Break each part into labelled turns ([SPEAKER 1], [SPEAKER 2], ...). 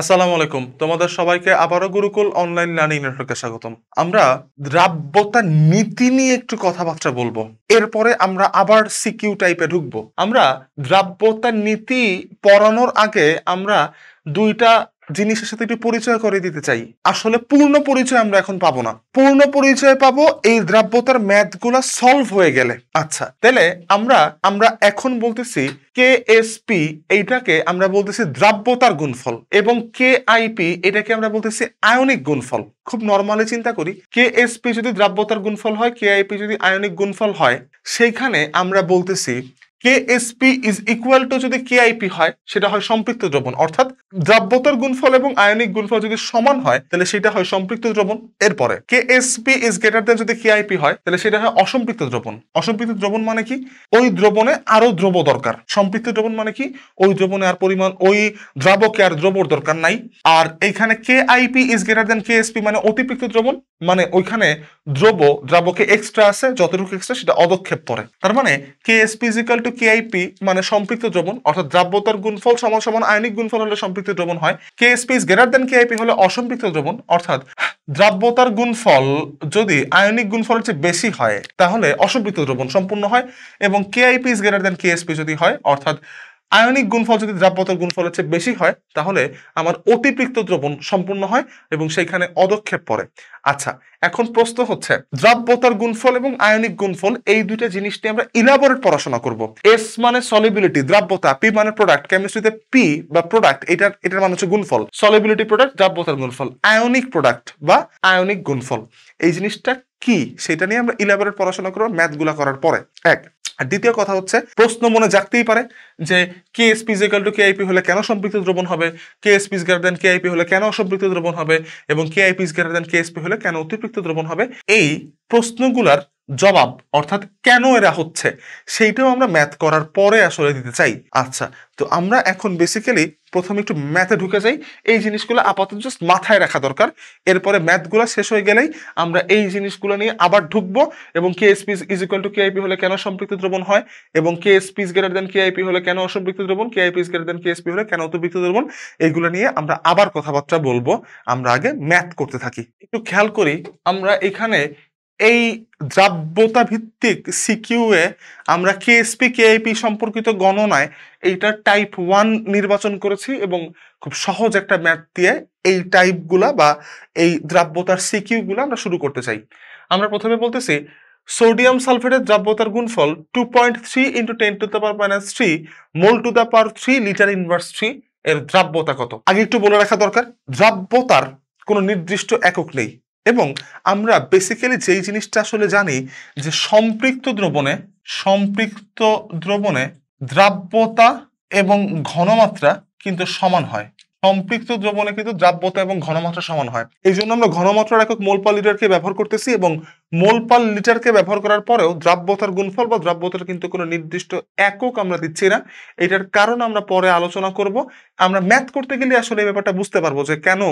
[SPEAKER 1] আসসালামু আলাইকুম তোমাদের সবাইকে আবারও গুরুকুল অনলাইন লার্নিং নেটওয়ার্কে স্বাগতম আমরা দ্রাব্যতা নীতি নিয়ে একটু কথাবার্তা বলবো এরপরে আমরা আবার সিকিউ টাইপে ঢুকবো আমরা দ্রাব্যতা নীতি পড়ানোর আগে আমরা দুইটা জিনিসের সাথে একটু পরিচয় করে দিতে চাই আসলে পূর্ণ পরিচয় আমরা এখন পাবো না পূর্ণ পরিচয় পাবো এই দ্রাব্যতার ম্যাথগুলো সলভ হয়ে গেলে আচ্ছা তাহলে আমরা আমরা এখন বলতেছি কে এস পি এইটাকে আমরা বলতেছি দ্রাব্যতার গুণফল এবং কে পি এটাকে আমরা বলতেছি আয়নিক গুণফল খুব নর্মালি চিন্তা করি কে পি যদি দ্রাব্যতার গুণফল হয় কে পি যদি আয়নিক গুণফল হয় সেইখানে আমরা বলতেছি কেএসপি ইজ ইকুয়াল টু যদি কেআইপি হয় সেটা হয় সম্পৃক্ত দ্রবণ অর্থাৎ দ্রাব্যতার গুণফল এবং আয়নিক গুণফল যদি সমান হয় তাহলে সেটা হয় সম্পৃক্ত দ্রবণ এরপরে কেএসপি ইজ গ্রেটার দেন যদি কেআইপি হয় তাহলে সেটা হয় অসম্পৃক্ত দ্রবণ অসম্পৃক্ত দ্রবণ মানে কি ওই দ্রবণে আরো দ্রব দরকার সম্পৃক্ত দ্রবণ মানে কি ওই দ্রবণে আর পরিমাণ ওই দ্রাবকে আর দ্রবর দরকার নাই আর এইখানে KIP is greater than KSP মানে অতিপৃক্ত দ্রবণ মানে ওইখানে দ্রব দ্রাবকে এক্সট্রা আছে যতটুকু এক্সট্রা সেটা অদক্ষেপ করে তার মানে K S P equal to K IP মানে সম্পৃক্ত দ্রবণ অর্থাৎ দ্রাব্যতার গুণফল সমান সমান আয়নিক গুণফল হলে সম্পৃক্ত দ্রবণ হয় K S P is greater than K IP হলে অসম্পৃক্ত দ্রবণ অর্থাৎ দ্রাব্যতার গুণফল যদি আয়নিক গুণফলের চেয়ে বেশি হয় তাহলে অসম্পৃক্ত দ্রবণ সম্পূর্ণ হয় এবং K IP greater than K S P যদি হয় অর্থাৎ আয়নিক গুণফল যদি দ্রাব্যতার গুণফলের চেয়ে বেশি হয় তাহলে আমার অতিরিক্ত দ্রবণ সম্পূর্ণ হয় এবং সেইখানে অদক্ষেপ পড়ে আচ্ছা এখন প্রশ্ন হচ্ছে দ্রাব্যতার গুণফল এবং আয়নিক গুণফল এই দুইটা জিনিস নিয়ে আমরা ইলাবোরেট পড়াশোনা করব এস মানে সলিবিলিটি দ্রাব্যতা পি মানে প্রোডাক্ট কেমিস্ট্রিতে পি বা প্রোডাক্ট এটার এটার মানে হচ্ছে গুণফল সলিবিলিটি প্রোডাক্ট দ্রাব্যতার গুণফল আয়নিক প্রোডাক্ট বা আয়নিক গুণফল এই জিনিসটা কি সেটা নিয়ে আমরা ইলাবোরেট পড়াশোনা করবো ম্যাথগুলা করার পরে এক আর দ্বিতীয় কথা হচ্ছে প্রশ্ন মনে জাগতেই পারে যে K S P equal to KIP হলে কেন সম্পৃক্ত দ্রবণ হবে K S P greater than K হলে কেন অসম্পৃক্ত দ্রবণ হবে এবং KIP IP greater than K হলে কেন অতিরিক্ত দ্রবণ হবে এই প্রশ্নগুলার জবাব অর্থাৎ কেন এরা হচ্ছে সেইটাও আমরা ম্যাথ করার পরে আসলে দিতে চাই আচ্ছা তো আমরা এখন বেসিক্যালি প্রথমে একটু ম্যাথে ঢুকে যাই এই জিনিসগুলো আপাতত জাস্ট মাথায় রাখা দরকার এরপরে ম্যাথগুলো শেষ হয়ে গেলেই আমরা এই জিনিসগুলো নিয়ে আবার ঢুকবো এবং K SPs is equal to KIP হলে কেন সম্পৃক্ত দ্রবণ হয় এবং কে এসপিজ গ্রেটার দেন কেআইপি হলে কেন অসম্পৃক্ত দ্রবণ KIP is greater than KSP হলে কেন অতিরিক্ত দ্রবণ এইগুলো নিয়ে আমরা আবার কথাবার্তা বলবো আমরা আগে ম্যাথ করতে থাকি একটু খেয়াল করি আমরা এখানে এই দ্রাব্যতা ভিত্তিক সিকিউএ আমরা কেএসপি কেআইপি সম্পর্কিত গণনায় এইটা টাইপ ওয়ান নির্বাচন করেছি এবং খুব সহজ একটা ম্যাথ দিয়ে এই টাইপগুলা বা এই দ্রাব্যতার সিকিউগুলো আমরা শুরু করতে চাই আমরা প্রথমে বলতেছি সোডিয়াম সালফেটের দ্রাব্যতার গুণফল two point three into ten to the power minus three mole to the power three litre inverse three এর দ্রাব্যতা কত আগে একটু বলে রাখা দরকার দ্রাব্যতার কোনো নির্দিষ্ট একক নেই এবং আমরা বেসিক্যালি যেই জিনিসটা আসলে জানি যে সম্পৃক্ত দ্রবণে সম্পৃক্ত দ্রবণে দ্রাব্যতা এবং ঘনমাত্রা কিন্তু সমান হয় সম্পৃক্ত দ্রবণে কিন্তু দ্রাব্যতা এবং ঘনমাত্রা সমান হয় এই জন্য আমরা ঘনমাত্রার একক মোল পার লিটারকে ব্যবহার করতেছি এবং মোল পাল লিটারকে ব্যবহার করার পরেও দ্রাব্যতার গুণফল বা দ্রাব্যতার কিন্তু কোনো নির্দিষ্ট একক আমরা দিচ্ছি না এটার কারণ আমরা পরে আলোচনা করব আমরা ম্যাথ করতে গেলে আসলে এই ব্যাপারটা বুঝতে পারবো যে কেন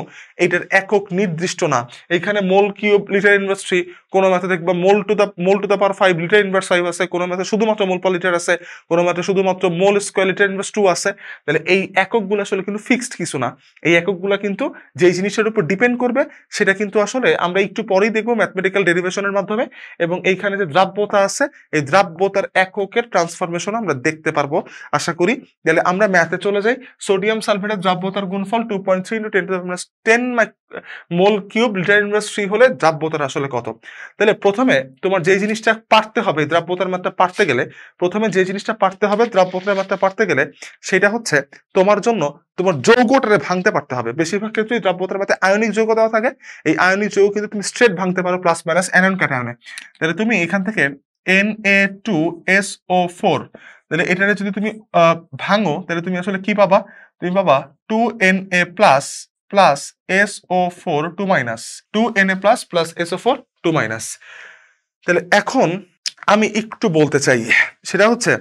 [SPEAKER 1] এটার একক নির্দিষ্ট না এখানে মোল কিউব লিটার ইন্ডাস্ট্রি কোনো ম্যাথে দেখবা mole to the mole to the per five litre inverse five আছে কোনো ম্যাথে শুধুমাত্র মোল পার লিটার আছে কোনো ম্যাথে শুধুমাত্র mole square litre inverse two আছে তাহলে এই এককগুলো আসলে কিন্তু ফিক্সড কিছু না এই এককগুলো কিন্তু যেই জিনিসের উপর ডিপেন্ড করবে সেটা কিন্তু আসলে আমরা একটু পরেই দেখবো ম্যাথমেটিক্যাল ডেরিভেশনের ট্রান্সফর্মেশনের মাধ্যমে এবং এইখানে যে দ্রাব্যতা আছে এই দ্রাব্যতার এককের ট্রান্সফরমেশন আমরা দেখতে পারবো আশা করি তাহলে আমরা ম্যাথে চলে যাই সোডিয়াম সালফেটের দ্রাব্যতার গুণফল two point three into ten ten mole cube litre inverse হলে দ্রাব্যতার আসলে কত তাহলে প্রথমে তোমার যে জিনিসটা পারতে হবে দ্রাব্যতার মাত্রা পারতে গেলে প্রথমে যে জিনিসটা পারতে হবে দ্রাব্যতার মাত্রা পারতে গেলে সেটা হচ্ছে তোমার জন্য তোমার যৌগটারে ভাঙতে পারতে হবে বেশিরভাগ ক্ষেত্রে দ্রাব্যতার মাত্রা আয়নিক যৌগ দেওয়া থাকে এই আয়নিক যৌগ কিন্তু তুমি স্ট্রেট ভাঙতে পারো প্লাস মাইনাস অ্যানন ক্যাটায়নে তাহলে তুমি এখান থেকে N A two S O four তাহলে এটারে যদি তুমি ভাঙো তাহলে তুমি আসলে কি পাবা তুমি পাবা two N A plus plus S O four two minus two N A plus plus S O four two minus তাহলে এখন আমি একটু বলতে চাই সেটা হচ্ছে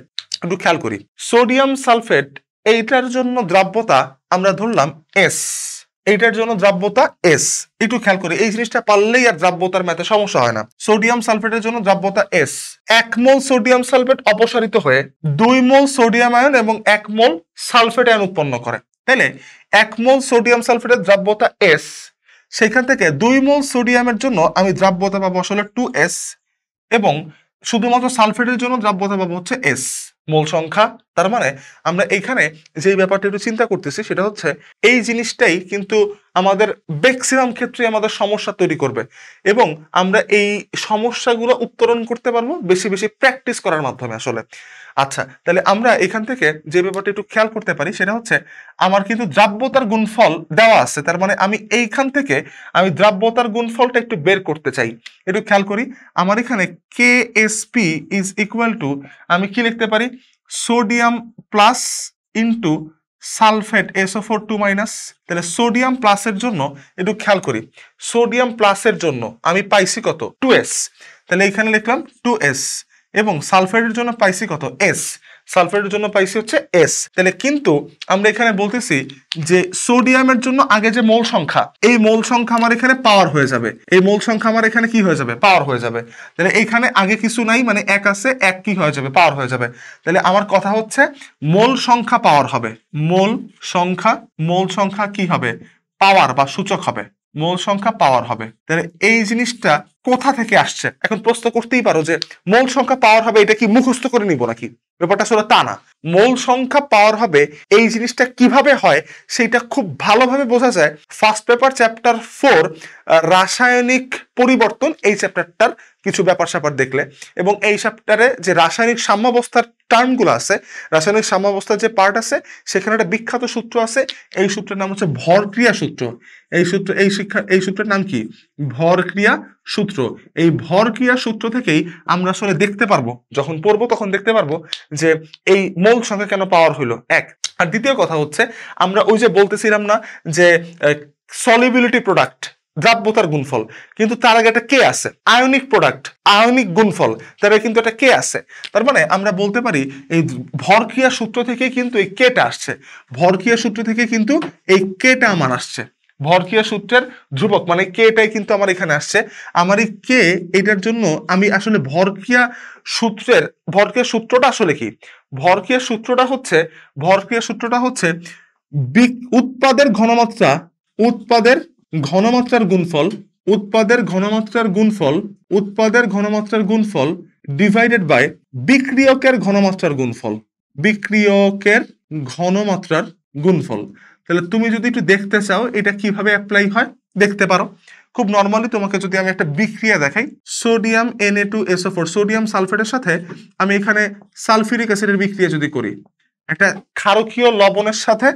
[SPEAKER 1] একটু খেয়াল করি সোডিয়াম সালফেট এইটার জন্য দ্রাব্যতা আমরা ধরলাম এস এইটার জন্য দ্রাব্যতা এস একটু খেয়াল করি এই জিনিসটা পারলেই আর দ্রাব্যতার ম্যাথে সমস্যা হয় না সোডিয়াম সালফেটের জন্য দ্রাব্যতা এস এক মোল সোডিয়াম সালফেট অপসারিত হয়ে দুই মোল সোডিয়াম আয়ন এবং এক মোল সালফেট আয়ন উৎপন্ন করে তাইলে এক মোল সোডিয়াম সালফেটের দ্রাব্যতা এস সেখান থেকে দুই মোল সোডিয়ামের জন্য আমি দ্রাব্যতা পাবো আসলে টু এস এবং শুধুমাত্র সালফেটের জন্য দ্রাব্যতা পাবো হচ্ছে এস মোল সংখ্যা তার মানে আমরা এখানে যে ব্যাপারটা একটু চিন্তা করতেছি সেটা হচ্ছে এই জিনিসটাই কিন্তু আমাদের ম্যাক্সিমাম ক্ষেত্রে আমাদের সমস্যা তৈরি করবে এবং আমরা এই সমস্যাগুলো উত্তরণ করতে পারবো বেশি বেশি প্র্যাকটিস করার মাধ্যমে আসলে আচ্ছা তাহলে আমরা এখান থেকে যে ব্যাপারটা একটু খেয়াল করতে পারি সেটা হচ্ছে আমার কিন্তু দ্রাব্যতার গুণফল দেওয়া আছে তার মানে আমি এইখান থেকে আমি দ্রাব্যতার গুণফলটা একটু বের করতে চাই একটু খেয়াল করি আমার এখানে K SP is equal to আমি কি লিখতে পারি sodium plus into sulphate SO four two minus তাহলে সোডিয়াম প্লাসের জন্য একটু খেয়াল করি সোডিয়াম প্লাসের জন্য আমি পাইছি কত টু এস তাহলে এখানে লিখলাম টু এস এবং সালফেটের জন্য পাইসি কত এস সালফেটের জন্য পাইসি হচ্ছে এস তাহলে কিন্তু আমরা এখানে বলতেছি যে সোডিয়ামের জন্য আগে যে মোল সংখ্যা এই মোল সংখ্যা আমার এখানে পাওয়ার হয়ে যাবে এই মোল সংখ্যা আমার এখানে কি হয়ে যাবে পাওয়ার হয়ে যাবে তাহলে এখানে আগে কিছু নাই মানে এক আছে এক কি হয়ে যাবে পাওয়ার হয়ে যাবে তাহলে আমার কথা হচ্ছে মোল সংখ্যা পাওয়ার হবে মোল সংখ্যা মোল সংখ্যা কি হবে পাওয়ার বা সূচক হবে মৌল সংখ্যা পাওয়ার হবে তাহলে এই জিনিসটা কোথা থেকে আসছে এখন প্রশ্ন করতেই পারো যে মৌল সংখ্যা পাওয়ার হবে এটা কি মুখস্থ করে নিব নাকি ব্যাপারটা আসলে তা না মৌল সংখ্যা পাওয়ার হবে এই জিনিসটা কিভাবে হয় সেইটা খুব ভালোভাবে বোঝা যায় ফার্স্ট পেপার চ্যাপ্টার ফোর রাসায়নিক পরিবর্তন এই চ্যাপ্টারটার কিছু ব্যাপার স্যাপার দেখলে এবং এই চ্যাপ্টারে যে রাসায়নিক সাম্যাবস্থার টার্মগুলো আছে রাসায়নিক সাম্যাবস্থার যে পার্ট আছে সেখানে একটা বিখ্যাত সূত্র আছে এই সূত্রের নাম হচ্ছে ভর ক্রিয়া সূত্র এই সূত্র এই শিক্ষা এই সূত্রের নাম কি ক্রিয়া সূত্র এই ভর ক্রিয়া সূত্র থেকেই আমরা আসলে দেখতে পারবো যখন পড়বো তখন দেখতে পারবো যে এই মূল সংখ্যা কেন পাওয়ার হইলো এক আর দ্বিতীয় কথা হচ্ছে আমরা ওই যে বলতেছিলাম না যে সলিবিলিটি প্রোডাক্ট দ্রাব্যতার গুণফল কিন্তু তার আগে একটা কে আছে আয়নিক প্রোডাক্ট আয়নিক গুণফল তার কিন্তু একটা কে আছে তার মানে আমরা বলতে পারি এই ভরকিয়া সূত্র থেকে কিন্তু এই কেটা আসছে ভরকিয়া সূত্র থেকে কিন্তু এই কেটা আমার আসছে ভরকিয়া সূত্রের ধ্রুবক মানে কেটাই কিন্তু আমার এখানে আসছে আমার এই কে এটার জন্য আমি আসলে ভরকিয়া সূত্রের ভরকিয়া সূত্রটা আসলে কি ভরকিয়া সূত্রটা হচ্ছে ভরকিয়া সূত্রটা হচ্ছে উৎপাদের ঘনমাত্রা উৎপাদের ঘনমাত্রার গুণফল উৎপাদের ঘনমাত্রার গুণফল উৎপাদের ঘনমাত্রার গুণফল ডিভাইডেড বাই বিক্রিয়কের ঘনমাত্রার গুণফল বিক্রিয়কের ঘনমাত্রার গুণফল তাহলে তুমি যদি একটু দেখতে চাও এটা কিভাবে অ্যাপ্লাই হয় দেখতে পারো খুব নর্মালি তোমাকে যদি আমি একটা বিক্রিয়া দেখাই sodium N A two SO four sodium সালফেটের সাথে আমি এখানে সালফিরিক অ্যাসিডের বিক্রিয়া যদি করি একটা ক্ষারকীয় লবণের সাথে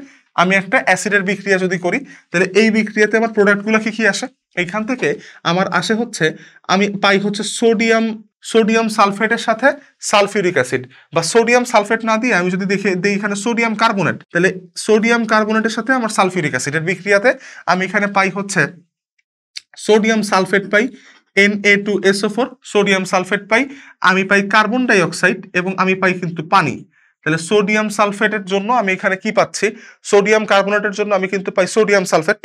[SPEAKER 1] আমি একটা অ্যাসিডের বিক্রিয়া যদি করি তাহলে এই বিক্রিয়াতে আমার প্রোডাক্টগুলো কী কী আসে এইখান থেকে আমার আসে হচ্ছে আমি পাই হচ্ছে সোডিয়াম সোডিয়াম সালফেটের সাথে সালফিউরিক অ্যাসিড বা সোডিয়াম সালফেট না দিয়ে আমি যদি দেখে দিই এখানে সোডিয়াম কার্বোনেট তাহলে সোডিয়াম কার্বোনেটের সাথে আমার সালফিউরিক অ্যাসিডের বিক্রিয়াতে আমি এখানে পাই হচ্ছে সোডিয়াম সালফেট পাই N A two SO four sodium sulphate পাই আমি পাই কার্বন ডাইঅক্সাইড এবং আমি পাই কিন্তু পানি তাহলে সোডিয়াম সালফেটের জন্য আমি এখানে কি পাচ্ছি সোডিয়াম কার্বোনেটের জন্য আমি কিন্তু পাই সোডিয়াম সালফেট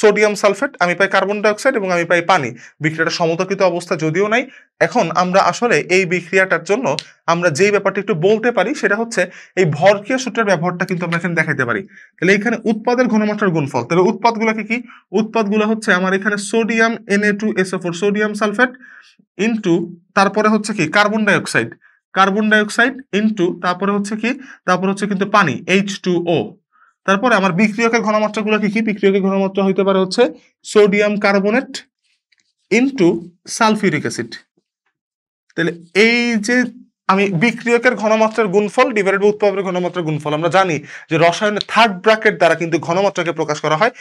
[SPEAKER 1] সোডিয়াম সালফেট আমি পাই কার্বন ডাইঅক্সাইড এবং আমি পাই পানি বিক্রিয়াটা সমতকৃত অবস্থা যদিও নাই এখন আমরা আসলে এই বিক্রিয়াটার জন্য আমরা যেই ব্যাপারটা একটু বলতে পারি সেটা হচ্ছে এই ভরকীয় সূত্রের ব্যবহারটা কিন্তু আমরা এখানে দেখাতে পারি তাহলে এখানে উৎপাদের ঘনমাত্রার গুণফল তাহলে উৎপাদগুলোকে কি উৎপাদগুলো হচ্ছে আমার এখানে sodium NA two SO four sodium sulphate into তারপরে হচ্ছে কি carbon dioxide carbon dioxide into তারপরে হচ্ছে কি তারপর হচ্ছে কিন্তু পানি এইচ টু ও তারপরে আমার বিক্রিয়কের ঘনমাত্রাগুলো কি কি বিক্রিয়কের ঘনমাত্রা হইতে পারে হচ্ছে sodium carbonate into sulphuric acid তাহলে এই যে আমি বিক্রিয়কের ঘনমাত্রার গুণফল ডিভাইডেড বাই উৎপাদনের ঘনমাত্রার গুণফল আমরা জানি যে রসায়নে থার্ড ব্র্যাকেট দ্বারা কিন্তু ঘনমাত্রাকে প্রকাশ করা হয়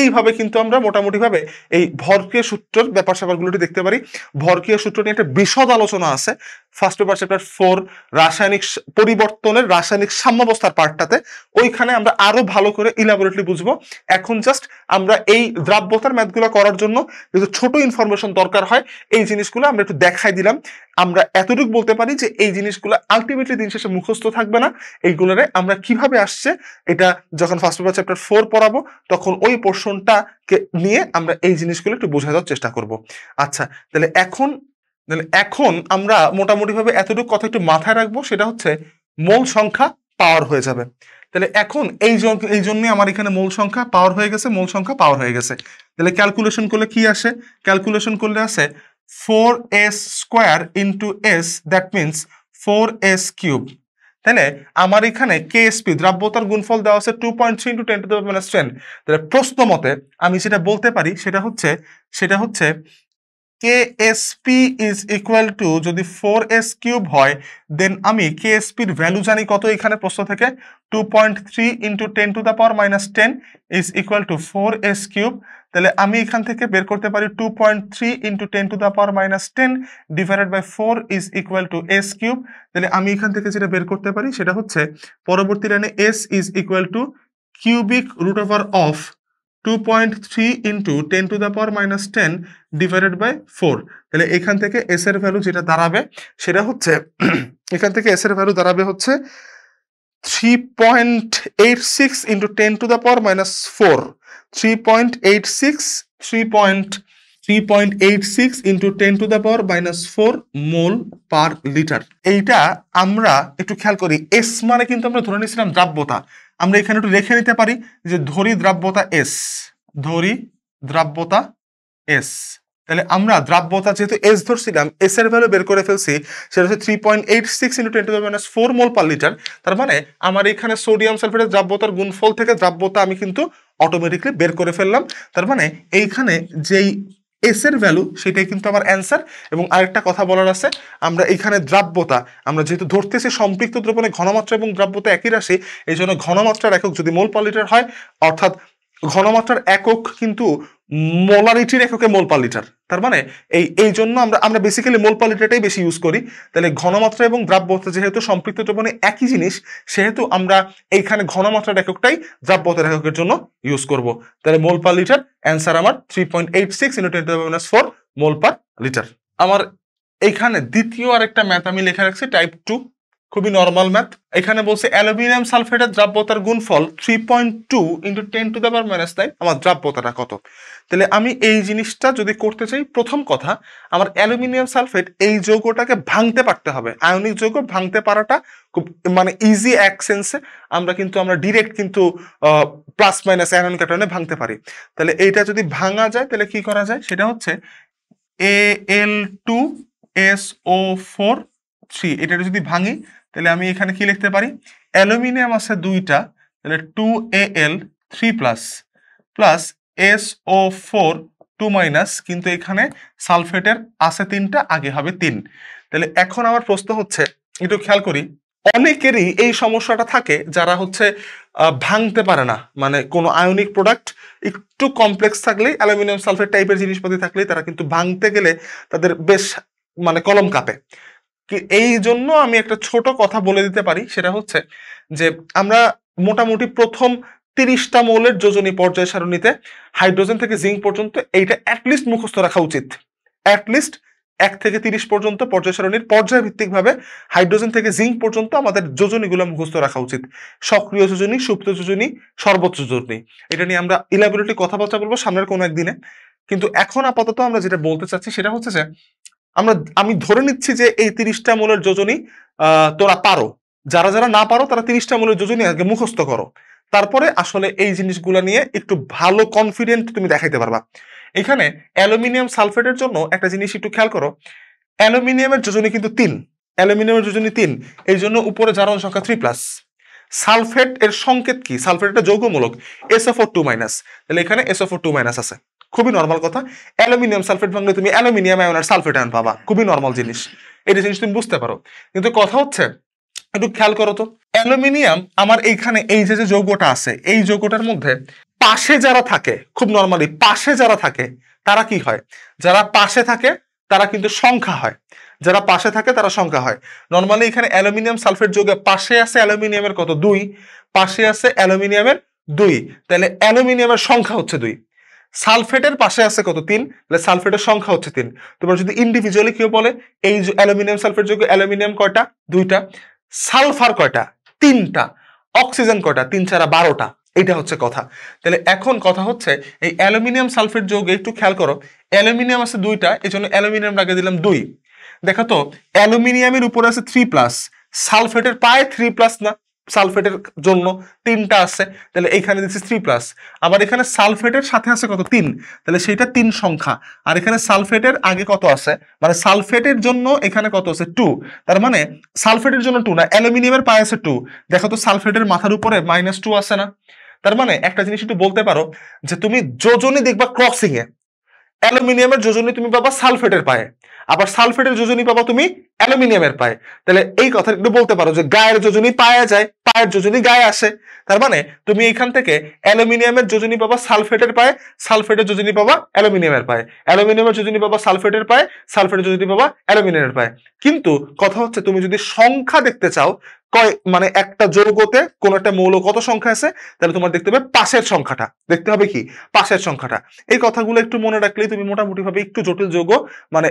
[SPEAKER 1] এইভাবে কিন্তু আমরা মোটামুটিভাবে এই ভরকীয় সূত্রের ব্যাপার স্যাপারগুলোটি দেখতে পারি ভরকীয় সূত্র নিয়ে একটা বিশদ আলোচনা আছে ফার্স্ট পেপার চ্যাপ্টার ফোর রাসায়নিক পরিবর্তনের রাসায়নিক সাম্যাবস্থার পার্টটাতে ওইখানে আমরা আরো ভালো করে ইলাবোরেটলি বুঝবো এখন জাস্ট আমরা এই দ্রাব্যতার ম্যাথগুলো করার জন্য যদি ছোট ইনফরমেশন দরকার হয় এই জিনিসগুলো আমরা একটু দেখাই দিলাম আমরা এতটুকু বলতে পারি যে এই জিনিসগুলো আলটিমেটলি দিন শেষে মুখস্থ থাকবে না এইগুলোরে আমরা কিভাবে আসছে এটা যখন ফার্স্ট পেপার চ্যাপ্টার ফোর পড়াবো তখন ওই পোর্শনটাকে নিয়ে আমরা এই জিনিসগুলো একটু বোঝা দেওয়ার চেষ্টা করব আচ্ছা তাহলে এখন তাহলে এখন আমরা মোটামুটিভাবে এতটুকু কথা একটু মাথায় রাখবো সেটা হচ্ছে মূল সংখ্যা পাওয়ার হয়ে যাবে তাহলে এখন এই এই জন্যই আমার এখানে মূল সংখ্যা পাওয়ার হয়ে গেছে মূল সংখ্যা পাওয়ার হয়ে গেছে তাহলে ক্যালকুলেশন করলে কি আসে ক্যালকুলেশন করলে আসে 4s square into S that means S cube তাহলে আমার এখানে কেএসপি দ্রাব্যতার গুণফল দেওয়া আছে two point three into ten to minus ten তাহলে প্রশ্ন মতে আমি সেটা বলতে পারি সেটা হচ্ছে সেটা হচ্ছে K S P is equal to যদি ফোর এস কিউব হয় দেন আমি কেএসপির ভ্যালু জানি কত এখানে প্রশ্ন থেকে 2.3 into ten to the power minus ten is equal to four S cube তাহলে আমি এখান থেকে বের করতে পারি two point three into ten to the power minus ten divided by four is equal to S cube তাহলে আমি এখান থেকে যেটা বের করতে পারি সেটা হচ্ছে পরবর্তী লাইনে S is equal to cubic root over of two point three into ten to the power minus ten divided by four তাহলে এখান থেকে এস এর ভ্যালু যেটা দাঁড়াবে সেটা হচ্ছে এখান থেকে এস এর ভ্যালু দাঁড়াবে হচ্ছে three point eight six the ten to the 3.86, minus four three point eight six three point three point eight six ten to the minus four mole per litre এইটা আমরা একটু খেয়াল করি এস মানে কিন্তু আমরা ধরে নিয়েছিলাম দ্রাব্যতা আমরা এখানে একটু রেখে নিতে পারি যে ধরি দ্রাব্যতা এস ধরি দ্রাব্যতা এস তাহলে আমরা দ্রাব্যতা যেহেতু এস ধরছিলাম এস এর ভ্যালু বের করে ফেলছি সেটা হচ্ছে three point eight six into ten to minus four mole per litre তার মানে আমার এখানে সোডিয়াম সালফেটের দ্রাব্যতার গুণফল থেকে দ্রাব্যতা আমি কিন্তু অটোমেটিকলি বের করে ফেললাম তার মানে এইখানে যেই এস এর ভ্যালু সেটাই কিন্তু আমার অ্যান্সার এবং আরেকটা কথা বলার আছে আমরা এখানে দ্রাব্যতা আমরা যেহেতু ধরতেছি সম্পৃক্ত দ্রবণে ঘনমাত্রা এবং দ্রাব্যতা একই রাশি এই জন্য ঘনমাত্রার একক যদি মোল পার লিটার হয় অর্থাৎ ঘনমাত্রার একক কিন্তু মোলারিটির এককে মোল পার লিটার তার মানে এই এই জন্য আমরা আমরা বেসিক্যালি মোল পার লিটারটাই বেশি ইউজ করি তাহলে ঘনমাত্রা এবং দ্রাব্যতা যেহেতু সম্পৃক্ত মানে একই জিনিস সেহেতু আমরা এইখানে ঘনমাত্রার এককটাই দ্রাব্যতার এককের জন্য ইউজ করব তাহলে মোল পার লিটার অ্যান্সার আমার three point eight six into four mole per litre আমার এইখানে দ্বিতীয় আরেকটা ম্যাথ আমি লেখা রাখছি টাইপ টু খুবই নর্মাল ম্যাথ এখানে বলছে অ্যালুমিনিয়াম সালফেটের দ্রাব্যতার গুণফল three point two into ten to the minus nine আমার দ্রাব্যতাটা কত তাহলে আমি এই জিনিসটা যদি করতে চাই প্রথম কথা আমার অ্যালুমিনিয়াম সালফেট এই যৌগটাকে ভাঙতে পারতে হবে আয়নিক যৌগ ভাঙতে পারাটা খুব মানে ইজি এক সেন্সে আমরা কিন্তু আমরা ডিরেক্ট কিন্তু প্লাস মাইনাস অ্যানন ক্যাটনে ভাঙতে পারি তাহলে এইটা যদি ভাঙা যায় তাহলে কি করা যায় সেটা হচ্ছে A L two S O four three এটা যদি ভাঙি তাহলে আমি এখানে কি লিখতে পারি অ্যালুমিনিয়াম আছে দুইটা তাহলে two A L three plus plus S O four two minus কিন্তু এখানে সালফেটের আছে তিনটা আগে হবে তিন তাহলে এখন আমার প্রশ্ন হচ্ছে একটু খেয়াল করি অনেকেরই এই সমস্যাটা থাকে যারা হচ্ছে ভাঙতে পারে না মানে কোনো আয়নিক প্রোডাক্ট একটু কমপ্লেক্স থাকলেই অ্যালুমিনিয়াম সালফেট টাইপের জিনিসপত্র থাকলেই তারা কিন্তু ভাঙতে গেলে তাদের বেশ মানে কলম কাঁপে এই জন্য আমি একটা ছোট কথা বলে দিতে পারি সেটা হচ্ছে যে আমরা মোটামুটি প্রথম তিরিশটা মৌলের যোজনী পর্যায় সারণীতে হাইড্রোজেন থেকে জিঙ্ক পর্যন্ত এইটা অ্যাটলিস্ট মুখস্থ রাখা উচিত অ্যাটলিস্ট এক থেকে তিরিশ পর্যন্ত পর্যায় সারণীর পর্যায় হাইড্রোজেন থেকে জিঙ্ক পর্যন্ত আমাদের যোজনীগুলো মুখস্থ রাখা উচিত সক্রিয় যোজনী সুপ্ত যোজনী সর্বোচ্চ যোজনী এটা নিয়ে আমরা ইলাবোরেটরি কথাবার্তা বলবো সামনের কোনো একদিনে কিন্তু এখন আপাতত আমরা যেটা বলতে চাচ্ছি সেটা হচ্ছে যে আমরা আমি ধরে নিচ্ছি যে এই তিরিশটা মূলের যোজনী তোরা পারো যারা যারা না পারো তারা তিরিশটা মূলের যোজনী আগে মুখস্থ করো তারপরে আসলে এই জিনিসগুলো নিয়ে একটু ভালো কনফিডেন্ট তুমি দেখাইতে পারবা এখানে অ্যালুমিনিয়াম সালফেটের জন্য একটা জিনিস একটু খেয়াল করো অ্যালুমিনিয়ামের যোজনী কিন্তু তিন অ্যালুমিনিয়ামের যোজনী তিন এই জন্য উপরে জারণ সংখ্যা থ্রি প্লাস সালফেট এর সংকেত কি সালফেট এটা যৌগমূলক ও টু মাইনাস তাহলে এখানে এস ও টু মাইনাস আছে খুবই নর্মাল কথা অ্যালুমিনিয়াম সালফেট ভাঙলে তুমি অ্যালুমিনিয়াম আয়নার সালফেট আয়ন পাবা খুবই নর্মাল জিনিস এটা জিনিস তুমি বুঝতে পারো কিন্তু কথা হচ্ছে একটু খেয়াল করো তো অ্যালুমিনিয়াম আমার এইখানে এই যে যে যৌগটা আছে এই যৌগটার মধ্যে পাশে যারা থাকে খুব নর্মালি পাশে যারা থাকে তারা কি হয় যারা পাশে থাকে তারা কিন্তু সংখ্যা হয় যারা পাশে থাকে তারা সংখ্যা হয় নর্মালি এখানে অ্যালুমিনিয়াম সালফেট যোগে পাশে আছে অ্যালুমিনিয়ামের কত দুই পাশে আছে অ্যালুমিনিয়ামের দুই তাহলে অ্যালুমিনিয়ামের সংখ্যা হচ্ছে দুই সালফেটের পাশে আছে কত তিন তাহলে সালফেটের সংখ্যা হচ্ছে তিন তোমরা যদি ইন্ডিভিজুয়ালি কেউ বলে এই অ্যালুমিনিয়াম সালফেট যোগ্য অ্যালুমিনিয়াম কয়টা দুইটা সালফার কয়টা তিনটা অক্সিজেন কয়টা তিন ছাড়া বারোটা এটা হচ্ছে কথা তাহলে এখন কথা হচ্ছে এই অ্যালুমিনিয়াম সালফেট যোগ একটু খেয়াল করো অ্যালুমিনিয়াম আছে দুইটা এই জন্য অ্যালুমিনিয়াম রাখে দিলাম দুই দেখো তো অ্যালুমিনিয়ামের উপরে আছে থ্রি প্লাস সালফেটের পায়ে থ্রি প্লাস না সালফেটের জন্য তিনটা আছে তাহলে এখানে দিচ্ছি থ্রি প্লাস আবার এখানে সালফেটের সাথে আছে কত তিন তাহলে সেইটা তিন সংখ্যা আর এখানে সালফেটের আগে কত আছে মানে সালফেটের জন্য এখানে কত আছে টু তার মানে সালফেটের জন্য টু না অ্যালুমিনিয়ামের পায়ে আছে টু দেখো তো সালফেটের মাথার উপরে মাইনাস টু আছে না তার মানে একটা জিনিস একটু বলতে পারো যে তুমি যোজনই দেখবা ক্রসিং এ অ্যালুমিনিয়ামের যোজনী তুমি পাবা সালফেটের পায়ে আবার সালফেটের যোজনী পাবা তুমি অ্যালুমিনিয়ামের পায়ে তাহলে এই কথা একটু বলতে পারো যে গায়ের যোজনী পায়ে যায় পায়ের যোজনী গায়ে আসে তার মানে তুমি এখান থেকে অ্যালুমিনিয়ামের যোজনী পাবা সালফেটের পায়ে সালফেটের যোজনী পাবা অ্যালুমিনিয়ামের পায়ে অ্যালুমিনিয়ামের যোজনী পাবা সালফেটের পায়ে সালফেটের যোজনী পাবা অ্যালুমিনিয়ামের পায়ে কিন্তু কথা হচ্ছে তুমি যদি সংখ্যা দেখতে চাও কয় মানে একটা যৌগতে কোন একটা মৌল কত সংখ্যা আছে তাহলে তোমার দেখতে হবে পাশের সংখ্যাটা দেখতে হবে কি পাশের সংখ্যাটা এই কথাগুলো একটু মনে রাখলেই তুমি মোটামুটি ভাবে একটু জটিল যৌগ মানে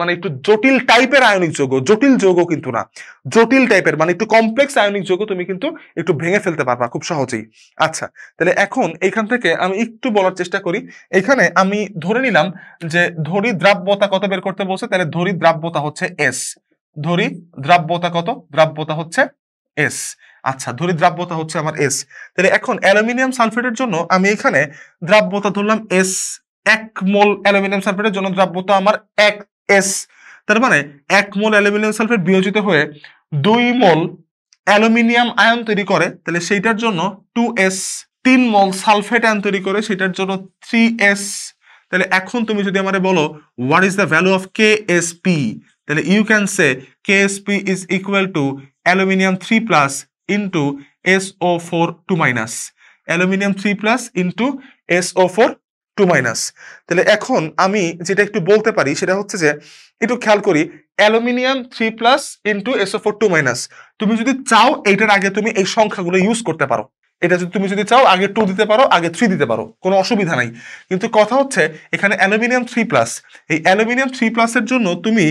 [SPEAKER 1] মানে একটু জটিল টাইপের আয়নিক যৌগ জটিল যৌগ কিন্তু না জটিল টাইপের মানে একটু কমপ্লেক্স আয়নিক যৌগ তুমি কিন্তু একটু ভেঙে ফেলতে পারবা খুব সহজেই আচ্ছা তাহলে এখন এখান থেকে আমি একটু বলার চেষ্টা করি এখানে আমি ধরে নিলাম যে ধরি দ্রাব্যতা কত বের করতে বলছে তাহলে ধরি দ্রাব্যতা হচ্ছে এস ধরি দ্রাব্যতা কত দ্রাব্যতা হচ্ছে এস আচ্ছা ধরি দ্রাব্যতা হচ্ছে আমার এস তাহলে এখন অ্যালুমিনিয়াম সালফেটের জন্য আমি এখানে দ্রাব্যতা ধরলাম এস এক মোল অ্যালুমিনিয়াম সালফেটের জন্য দ্রাব্যতা আমার এক এস তার মানে এক মোল অ্যালুমিনিয়াম সালফেট বিয়োজিত হয়ে দুই মোল অ্যালুমিনিয়াম আয়ন তৈরি করে তাহলে সেইটার জন্য টু এস তিন মল সালফেট আয়ন তৈরি করে সেটার জন্য থ্রি এস তাহলে এখন তুমি যদি আমার বলো what is the value of K S P তাহলে you can say KSP is equal to aluminium three plus into S O four two minus aluminium three plus into S O four two minus তাহলে এখন আমি যেটা একটু বলতে পারি সেটা হচ্ছে যে একটু খেয়াল করি aluminium three plus into S O four two minus তুমি যদি চাও এইটার আগে তুমি এই সংখ্যাগুলো ইউজ করতে পারো এটা যদি তুমি যদি চাও আগে টু দিতে পারো আগে থ্রি দিতে পারো কোনো অসুবিধা নাই কিন্তু কথা হচ্ছে এখানে অ্যালুমিনিয়াম থ্রি প্লাস এই অ্যালুমিনিয়াম থ্রি প্লাসের জন্য তুমি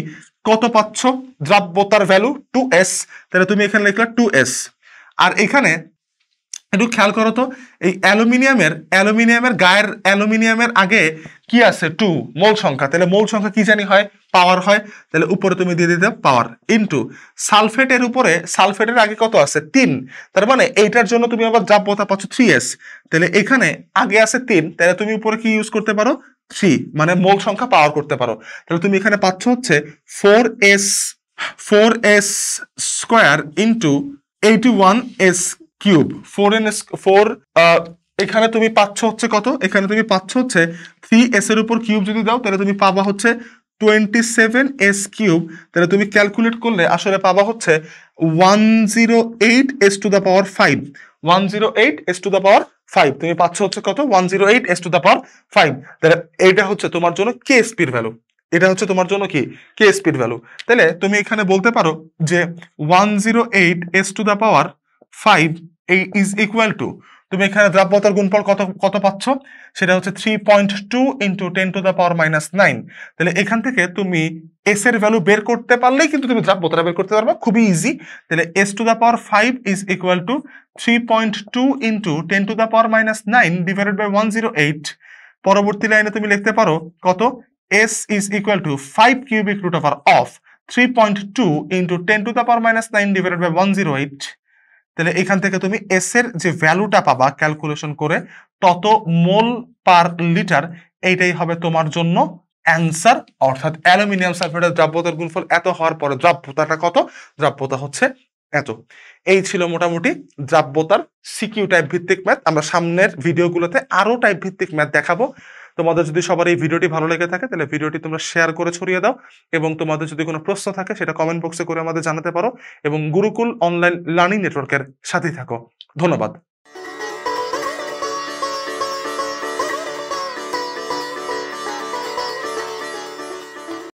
[SPEAKER 1] কত পাচ্ছ দ্রাব্যতার ভ্যালু টু এস তাহলে তুমি এখানে লিখলে টু এস আর এখানে একটু খেয়াল করো তো এই অ্যালুমিনিয়ামের অ্যালুমিনিয়ামের গায়ের অ্যালুমিনিয়ামের আগে কি আছে টু মোল সংখ্যা তাহলে মোল সংখ্যা কি জানি হয় পাওয়ার হয় তাহলে উপরে তুমি দিয়ে দিতে পাওয়ার ইনটু সালফেটের উপরে সালফেটের আগে কত আছে তিন তার মানে এইটার জন্য তুমি আবার দ্রাব্যতা পাচ্ছ থ্রি এস তাহলে এখানে আগে আছে তিন তাহলে তুমি উপরে কি ইউজ করতে পারো থ্রি মানে মোল সংখ্যা পাওয়ার করতে পারো তাহলে তুমি এখানে পাচ্ছ হচ্ছে four S four S square into eighty one S cube four N S four এখানে তুমি পাচ্ছ হচ্ছে কত এখানে তুমি পাচ্ছ হচ্ছে থ্রি এস এর উপর কিউব যদি দাও তাহলে তুমি পাবা হচ্ছে টোয়েন্টি সেভেন এস কিউব তাহলে তুমি ক্যালকুলেট করলে আসলে পাবা হচ্ছে one zero eight S to the power five one zero eight S to the power five তুমি পাচ্ছ হচ্ছে কত one zero eight S to the power five তাহলে এটা হচ্ছে তোমার জন্য কে স্পিড ভ্যালু এটা হচ্ছে তোমার জন্য কি কে স্পিড ভ্যালু তাহলে তুমি এখানে বলতে পারো যে one zero eight S to the power five এই ইজ ইকুয়াল টু তুমি এখানে দ্রাব্যতার গুণফল কত কত পাচ্ছ সেটা হচ্ছে three point two into ten to the power minus nine তাহলে এখান থেকে তুমি এস এর ভ্যালু বের করতে পারলেই কিন্তু তুমি দ্রাব্যতা বের করতে পারবে খুবই ইজি তাহলে S to the power five is equal to three point two into ten to the power minus nine divided by one zero eight পরবর্তী লাইনে তুমি লিখতে পারো কত S is equal to five cubic root of আর of three point two into ten to the power minus nine divided by one zero eight তাহলে এখান থেকে তুমি এস এর যে ভ্যালুটা পাবা ক্যালকুলেশন করে তত মোল পার লিটার এইটাই হবে তোমার জন্য অ্যান্সার অর্থাৎ অ্যালুমিনিয়াম সালফেটের দ্রাব্যতার গুণফল এত হওয়ার পরে দ্রাব্যতাটা কত দ্রাব্যতা হচ্ছে এত এই ছিল মোটামুটি দ্রাব্যতার সিকিউ টাইপ ভিত্তিক ম্যাথ আমরা সামনের ভিডিওগুলোতে আরও টাইপ ভিত্তিক ম্যাথ দেখাবো তোমাদের যদি সবার এই ভিডিওটি ভালো লেগে থাকে তাহলে ভিডিওটি তোমরা শেয়ার করে ছড়িয়ে দাও এবং তোমাদের যদি কোনো প্রশ্ন থাকে সেটা কমেন্ট বক্সে করে আমাদের জানাতে পারো এবং গুরুকুল অনলাইন লার্নিং নেটওয়ার্কের সাথেই থাকো ধন্যবাদ